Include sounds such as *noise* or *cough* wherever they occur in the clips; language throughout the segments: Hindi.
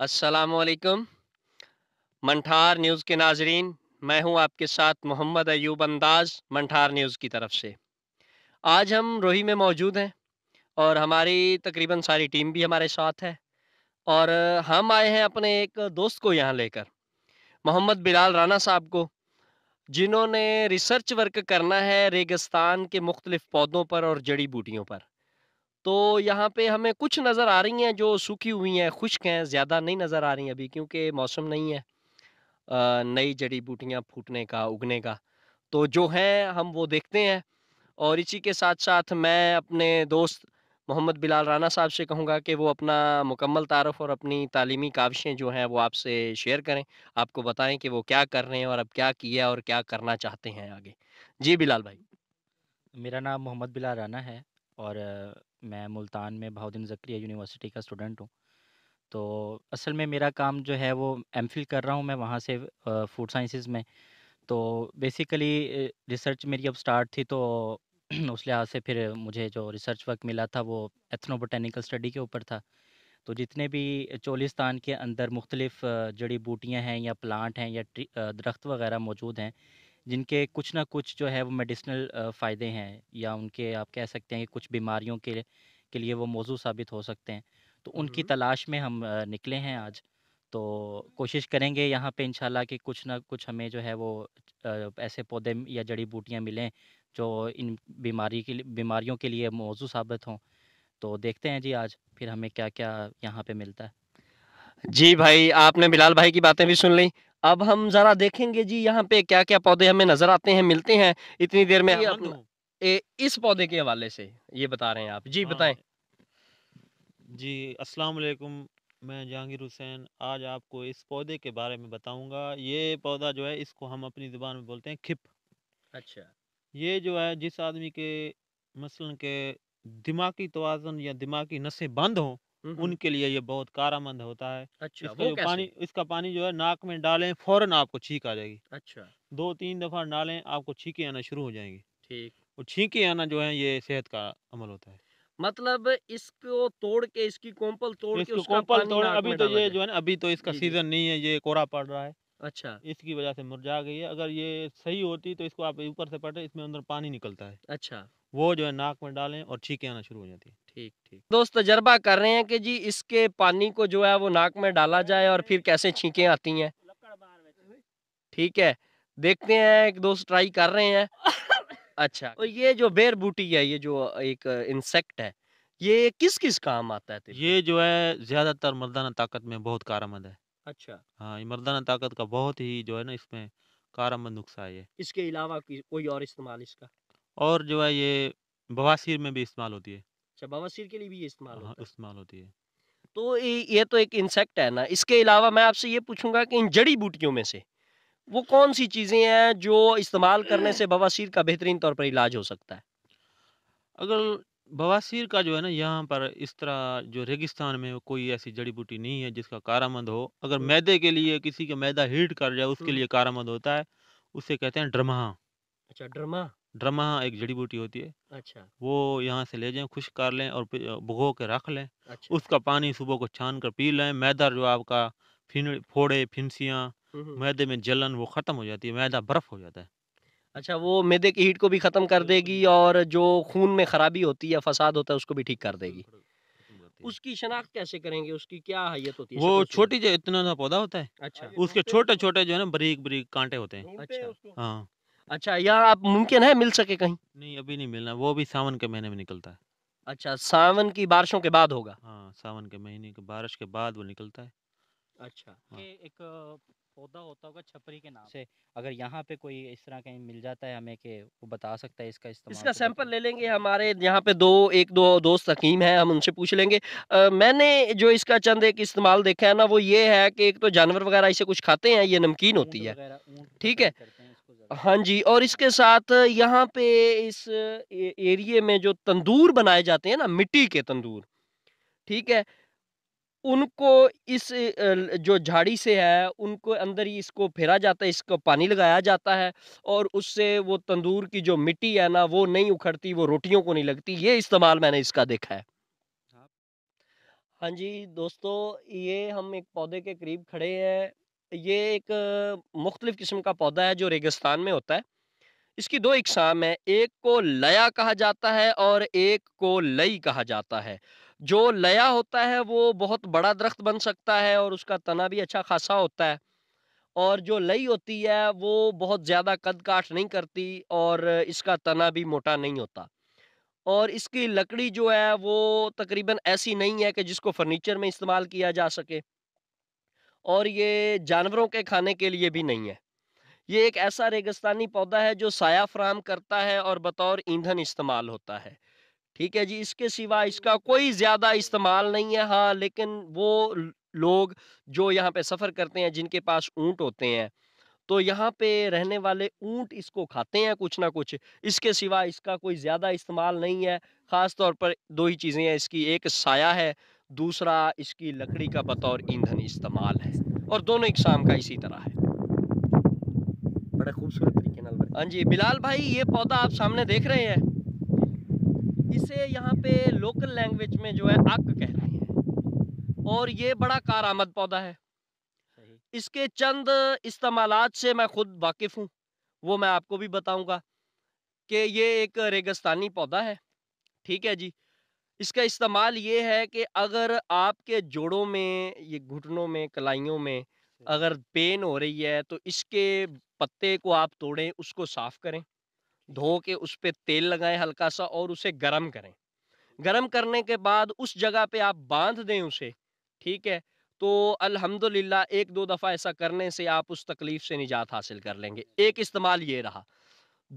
असलकम मंठार न्यूज़ के नाजरीन मैं हूं आपके साथ मोहम्मद अयूब अंदाज मंठार न्यूज़ की तरफ से आज हम रोही में मौजूद हैं और हमारी तकरीबन सारी टीम भी हमारे साथ है और हम आए हैं अपने एक दोस्त को यहाँ लेकर मोहम्मद बिलाल राना साहब को जिन्होंने रिसर्च वर्क करना है रेगिस्तान के मुख्तलिफ पौधों पर और जड़ी बूटियों पर तो यहाँ पे हमें कुछ नज़र आ रही हैं जो सूखी हुई हैं खुश्क हैं ज़्यादा नहीं नज़र आ रही हैं अभी क्योंकि मौसम नहीं है नई जड़ी बूटियाँ फूटने का उगने का तो जो हैं हम वो देखते हैं और इसी के साथ साथ मैं अपने दोस्त मोहम्मद बिलाल राना साहब से कहूँगा कि वो अपना मुकम्मल तारफ़ और अपनी तालीमी काविशें जो हैं वो आपसे शेयर करें आपको बताएं कि वो क्या कर रहे हैं और अब क्या किया और क्या करना चाहते हैं आगे जी बिलाल भाई मेरा नाम मोहम्मद बिलाल राना है और मैं मुल्तान में बहाउद्दीन जक्रिया यूनिवर्सिटी का स्टूडेंट हूँ तो असल में मेरा काम जो है वो फिल कर रहा हूँ मैं वहाँ से फूड साइंसेस में तो बेसिकली रिसर्च मेरी अब स्टार्ट थी तो *clears throat* उस लिहाज से फिर मुझे जो रिसर्च वर्क मिला था वो एथनोबोटेनिकल स्टडी के ऊपर था तो जितने भी चोलिस्तान के अंदर मुख्तलिफ़ जड़ी बूटियाँ हैं या प्लांट हैं या दरख्त वगैरह मौजूद हैं जिनके कुछ ना कुछ जो है वो मेडिसिनल फ़ायदे हैं या उनके आप कह सकते हैं कि कुछ बीमारियों के के लिए वो मौजू साबित हो सकते हैं तो उनकी हम्म। तलाश में हम निकले हैं आज तो कोशिश करेंगे यहाँ पे इंशाल्लाह कि कुछ ना कुछ हमें जो है वो ऐसे पौधे या जड़ी बूटियाँ मिलें जो इन बीमारी के बीमारियों के लिए मौजू साबित हों तो देखते हैं जी आज फिर हमें क्या क्या यहाँ पे मिलता है जी भाई आपने बिलाल भाई की बातें भी सुन ली अब हम जरा देखेंगे जी यहाँ पे क्या क्या पौधे हमें नजर आते हैं मिलते हैं इतनी देर में ए, इस पौधे के हवाले से ये बता रहे हैं आप जी बताए हाँ। जी अस्सलाम वालेकुम मैं जहांगीर हुसैन आज आपको इस पौधे के बारे में बताऊंगा ये पौधा जो है इसको हम अपनी ज़ुबान में बोलते हैं खिप अच्छा ये जो है जिस आदमी के मसलन के दिमागी तोज़न या दिमागी नसें बंद हों हम्म। उनके लिए ये बहुत कारामंद होता है अच्छा इसका वो जो कैसे पानी इसका पानी जो है नाक में डालें फौरन आपको छींक आ जाएगी अच्छा दो तीन दफ़ा डालें आपको छींके आना शुरू हो जाएंगी ठीक और छींके आना जो है ये सेहत का अमल होता है मतलब इसको तोड़ के इसकी कोम्पल तोड़ के इसको कॉम्पल पानी तोड़ अभी तो ये जो है अभी तो इसका सीज़न नहीं है ये कोहरा पड़ रहा है अच्छा इसकी वजह से मुरझा गई है अगर ये सही होती तो इसको आप ऊपर से पटे इसमें अंदर पानी निकलता है अच्छा वो जो है नाक में डालें और छीके आना शुरू हो जाती है ठीक ठीक दोस्त तजर्बा कर रहे हैं कि जी इसके पानी को जो है वो नाक में डाला जाए और फिर कैसे छीके आती हैं ठीक है देखते हैं एक दोस्त ट्राई कर रहे हैं अच्छा और तो ये जो बेर बूटी है ये जो एक इंसेक्ट है ये किस किस काम आता है ये जो है ज्यादातर मर्दाना ताकत में बहुत कारामद है अच्छा हाँ ये मर्दाना ताकत का बहुत ही जो है ना इसमें कारगर नुस्खा है इसके अलावा कोई और इस्तेमाल इसका और जो है ये बवासीर में भी इस्तेमाल होती है अच्छा बवासीर के लिए भी ये इस्तेमाल हाँ होता है इस्तेमाल होती है तो ये तो एक इंसेक्ट है ना इसके अलावा मैं आपसे ये पूछूंगा कि इन जड़ी बूटियों में से वो कौन सी चीजें हैं जो इस्तेमाल करने से बवासीर का बेहतरीन तौर पर इलाज हो सकता है अगर बवासीर का जो है ना यहाँ पर इस तरह जो रेगिस्तान में कोई ऐसी जड़ी-बूटी नहीं है जिसका कारामंद हो। अगर मैदे के लिए किसी का मैदा हीट कर जाए उसके लिए कारामंद होता है, उसे कहते हैं ड्रमहा। अच्छा, ड्रमा? ड्रमा एक जड़ी-बूटी होती है। अच्छा। वो यहाँ से ले जाए खुश कर लें और भुगो के रख लें। अच्छा। उसका पानी सुबह को छान कर पी लें, मैदा जो आपका फिन फोड़े, फिंसियाँ, मैदे में जलन वो ख़त्म हो जाती है, मैदा बर्फ़ हो जाता है। अच्छा वो मैदे की हीट को भी ख़त्म कर देगी और जो खून में ख़राबी होती है फसाद होता है उसको भी ठीक कर देगी उसकी शनाख्त कैसे करेंगे उसकी क्या हैत होती है वो छोटी जो इतना सा पौधा होता है अच्छा हाँ, उसके छोटे छोटे जो है ना बरीक बरीक कांटे होते हैं अच्छा हाँ अच्छा यहाँ आप मुमकिन है मिल सके कहीं नहीं अभी नहीं मिलना वो भी सावन के महीने में निकलता है अच्छा सावन की बारिशों के बाद होगा हाँ सावन के महीने के बारिश के बाद वो निकलता है अच्छा हाँ। एक पौधा होता होगा छपरी के नाम से अगर यहाँ पे कोई इस तरह कहीं मिल जाता है हमें कि वो बता सकता है इसका इस्तेमाल इसका तो सैंपल ले लेंगे हमारे यहाँ पे दो एक दो दोस्त हकीम हैं हम उनसे पूछ लेंगे आ, मैंने जो इसका चंद एक इस्तेमाल देखा है ना वो ये है कि एक तो जानवर वगैरह इसे कुछ खाते हैं ये नमकीन होती है ठीक है हाँ जी और इसके साथ यहाँ पे इस एरिए में जो तंदूर बनाए जाते हैं ना मिट्टी के तंदूर ठीक है उनको इस जो झाड़ी से है उनको अंदर ही इसको फेरा जाता है इसको पानी लगाया जाता है और उससे वो तंदूर की जो मिट्टी है ना वो नहीं उखड़ती वो रोटियों को नहीं लगती ये इस्तेमाल मैंने इसका देखा है हाँ, हाँ जी दोस्तों ये हम एक पौधे के करीब खड़े हैं ये एक मुख्तलिफ़ किस्म का पौधा है जो रेगिस्तान में होता है इसकी दो इकसाम है एक को लया कहा जाता है और एक को लई कहा जाता है जो लया होता है वो बहुत बड़ा दरख्त बन सकता है और उसका तना भी अच्छा खासा होता है और जो लई होती है वो बहुत ज़्यादा कद काठ नहीं करती और इसका तना भी मोटा नहीं होता और इसकी लकड़ी जो है वो तकरीबन ऐसी नहीं है कि जिसको फर्नीचर में इस्तेमाल किया जा सके और ये जानवरों के खाने के लिए भी नहीं है ये एक ऐसा रेगिस्तानी पौधा है जो साया फ्राहम करता है और बतौर ईंधन इस्तेमाल होता है ठीक है जी इसके सिवा इसका कोई ज़्यादा इस्तेमाल नहीं है हाँ लेकिन वो लोग जो यहाँ पे सफ़र करते हैं जिनके पास ऊँट होते हैं तो यहाँ पे रहने वाले ऊँट इसको खाते हैं कुछ ना कुछ इसके सिवा इसका कोई ज़्यादा इस्तेमाल नहीं है ख़ास तौर पर दो ही चीज़ें हैं इसकी एक साया है दूसरा इसकी लकड़ी का बतौर ईंधन इस्तेमाल है और दोनों इकसाम का इसी तरह है बड़े खूबसूरत तरीके हाँ जी बिलाल भाई ये पौधा आप सामने देख रहे हैं इसे यहाँ पे लोकल लैंग्वेज में जो है कह कहते हैं और ये बड़ा कारामद पौधा है इसके चंद इस्तेमाल से मैं खुद वाकिफ़ हूँ वो मैं आपको भी बताऊँगा कि ये एक रेगिस्तानी पौधा है ठीक है जी इसका इस्तेमाल ये है कि अगर आपके जोड़ों में ये घुटनों में कलाइयों में अगर पेन हो रही है तो इसके पत्ते को आप तोड़ें उसको साफ़ करें धो के उस पर तेल लगाएं हल्का सा और उसे गर्म करें गर्म करने के बाद उस जगह पे आप बांध दें उसे ठीक है तो अल्हम्दुलिल्लाह एक दो दफ़ा ऐसा करने से आप उस तकलीफ़ से निजात हासिल कर लेंगे एक इस्तेमाल ये रहा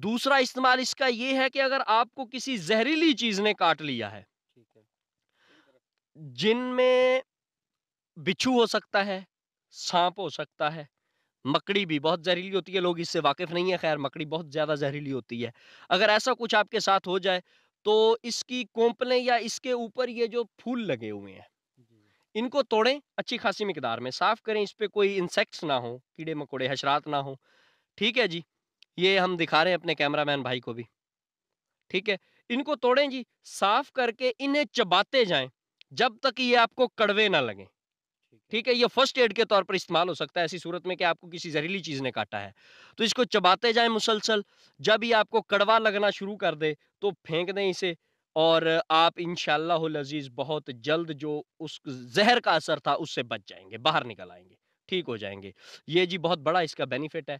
दूसरा इस्तेमाल इसका ये है कि अगर आपको किसी जहरीली चीज़ ने काट लिया है जिनमें बिच्छू हो सकता है सांप हो सकता है मकड़ी भी बहुत जहरीली होती है लोग इससे वाकिफ़ नहीं है खैर मकड़ी बहुत ज़्यादा जहरीली होती है अगर ऐसा कुछ आपके साथ हो जाए तो इसकी कोंपले या इसके ऊपर ये जो फूल लगे हुए हैं इनको तोड़ें अच्छी खासी मकदार में साफ़ करें इस पर कोई इंसेक्ट्स ना हो कीड़े मकोड़े हशरात ना हो ठीक है जी ये हम दिखा रहे हैं अपने कैमरामैन भाई को भी ठीक है इनको तोड़ें जी साफ़ करके इन्हें चबाते जाएं जब तक ये आपको कड़वे ना लगें ठीक है ये फर्स्ट एड के तौर पर इस्तेमाल हो सकता है ऐसी सूरत में कि आपको किसी जहरीली चीज़ ने काटा है तो इसको चबाते जाए मुसलसल जब ये आपको कड़वा लगना शुरू कर दे तो फेंक दें इसे और आप इन लजीज बहुत जल्द जो उस जहर का असर था उससे बच जाएंगे बाहर निकल आएंगे ठीक हो जाएंगे ये जी बहुत बड़ा इसका बेनिफिट है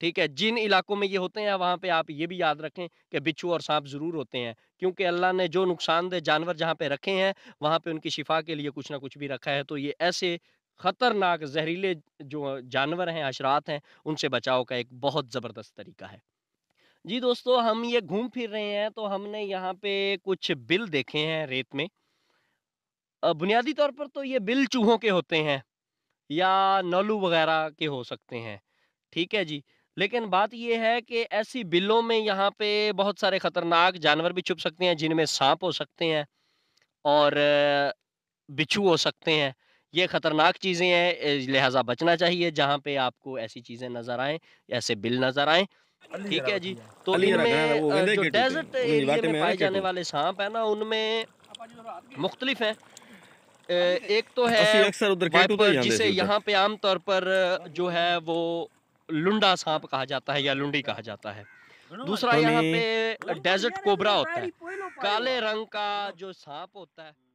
ठीक है जिन इलाकों में ये होते हैं वहाँ पे आप ये भी याद रखें कि बिच्छू और सांप ज़रूर होते हैं क्योंकि अल्लाह ने जो नुकसानदेह जानवर जहाँ पे रखे हैं वहाँ पे उनकी शिफा के लिए कुछ ना कुछ भी रखा है तो ये ऐसे ख़तरनाक जहरीले जो जानवर हैं अशरात हैं उनसे बचाव का एक बहुत ज़बरदस्त तरीका है जी दोस्तों हम ये घूम फिर रहे हैं तो हमने यहाँ पे कुछ बिल देखे हैं रेत में बुनियादी तौर पर तो ये बिल चूहों के होते हैं या नलू वगैरह के हो सकते हैं ठीक है जी लेकिन बात यह है कि ऐसी बिलों में यहाँ पे बहुत सारे ख़तरनाक जानवर भी छुप सकते हैं जिनमें सांप हो सकते हैं और बिच्छू हो सकते हैं ये ख़तरनाक चीज़ें हैं लिहाजा बचना चाहिए जहाँ पे आपको ऐसी चीज़ें नज़र आएँ ऐसे बिल नज़र आए ठीक है जी तो इनमें जो डेजर्ट एरिया में पाए जाने वाले सांप है ना उनमें मुख्तलिफ हैं एक तो है जिसे यहाँ पे आमतौर पर जो है वो लुंडा सांप कहा जाता है या लुंडी कहा जाता है दूसरा यहाँ तो पे डेजर्ट कोबरा होता है काले रंग का जो सांप होता है